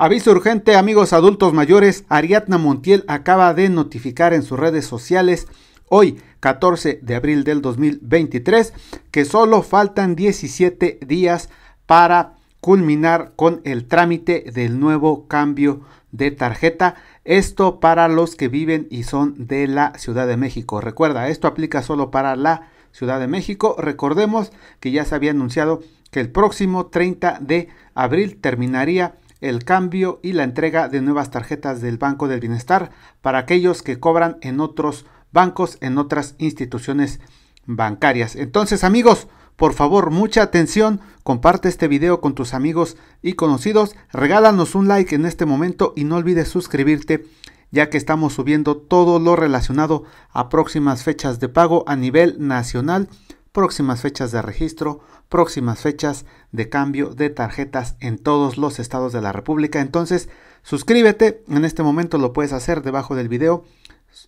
Aviso urgente amigos adultos mayores, Ariadna Montiel acaba de notificar en sus redes sociales hoy, 14 de abril del 2023, que solo faltan 17 días para culminar con el trámite del nuevo cambio de tarjeta. Esto para los que viven y son de la Ciudad de México. Recuerda, esto aplica solo para la Ciudad de México. Recordemos que ya se había anunciado que el próximo 30 de abril terminaría el cambio y la entrega de nuevas tarjetas del Banco del Bienestar para aquellos que cobran en otros bancos, en otras instituciones bancarias. Entonces amigos, por favor, mucha atención, comparte este video con tus amigos y conocidos, regálanos un like en este momento y no olvides suscribirte ya que estamos subiendo todo lo relacionado a próximas fechas de pago a nivel nacional próximas fechas de registro, próximas fechas de cambio de tarjetas en todos los estados de la República. Entonces, suscríbete, en este momento lo puedes hacer debajo del video.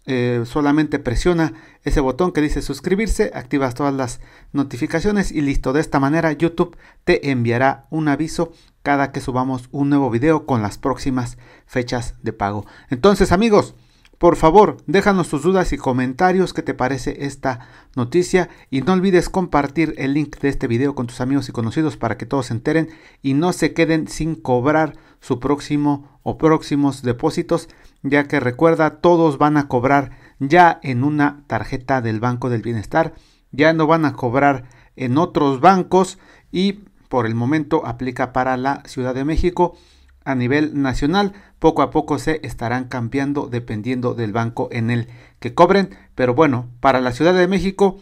Eh, solamente presiona ese botón que dice suscribirse, activas todas las notificaciones y listo. De esta manera YouTube te enviará un aviso cada que subamos un nuevo video con las próximas fechas de pago. Entonces amigos, por favor, déjanos tus dudas y comentarios ¿Qué te parece esta noticia y no olvides compartir el link de este video con tus amigos y conocidos para que todos se enteren y no se queden sin cobrar su próximo o próximos depósitos, ya que recuerda, todos van a cobrar ya en una tarjeta del Banco del Bienestar, ya no van a cobrar en otros bancos y por el momento aplica para la Ciudad de México a nivel nacional poco a poco se estarán cambiando dependiendo del banco en el que cobren. Pero bueno, para la Ciudad de México,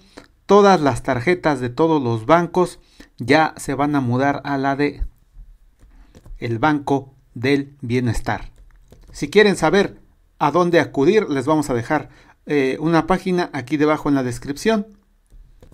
todas las tarjetas de todos los bancos ya se van a mudar a la de el Banco del Bienestar. Si quieren saber a dónde acudir, les vamos a dejar eh, una página aquí debajo en la descripción.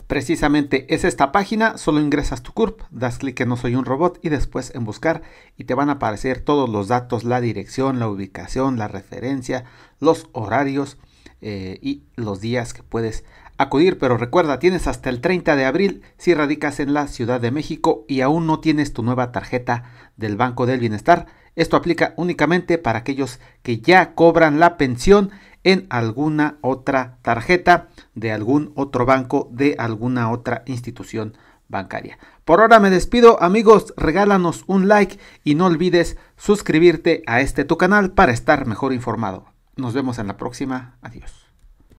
Precisamente es esta página, solo ingresas tu CURP, das clic en No soy un robot y después en buscar y te van a aparecer todos los datos, la dirección, la ubicación, la referencia, los horarios eh, y los días que puedes acudir, pero recuerda, tienes hasta el 30 de abril si radicas en la Ciudad de México y aún no tienes tu nueva tarjeta del Banco del Bienestar. Esto aplica únicamente para aquellos que ya cobran la pensión en alguna otra tarjeta de algún otro banco, de alguna otra institución bancaria. Por ahora me despido amigos, regálanos un like y no olvides suscribirte a este tu canal para estar mejor informado. Nos vemos en la próxima, adiós.